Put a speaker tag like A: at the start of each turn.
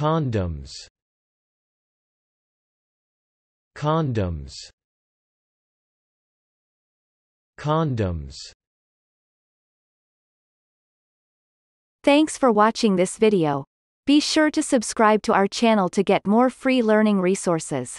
A: Condoms Condoms Condoms
B: Thanks for watching this video. Be sure to subscribe to our channel to get more free learning resources.